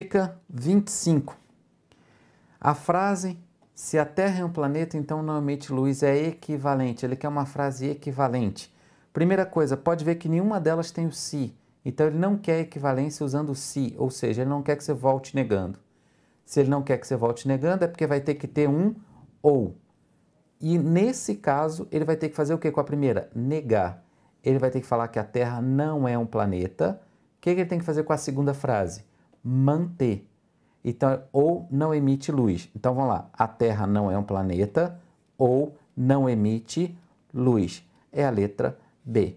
Dica 25. A frase se a Terra é um planeta, então não emite luz é equivalente. Ele quer uma frase equivalente. Primeira coisa, pode ver que nenhuma delas tem o se. Si, então ele não quer equivalência usando o se, si, ou seja, ele não quer que você volte negando. Se ele não quer que você volte negando, é porque vai ter que ter um ou. E nesse caso, ele vai ter que fazer o que com a primeira? Negar. Ele vai ter que falar que a Terra não é um planeta. O que, que ele tem que fazer com a segunda frase? manter. Então, ou não emite luz. Então vamos lá, a Terra não é um planeta ou não emite luz. É a letra B.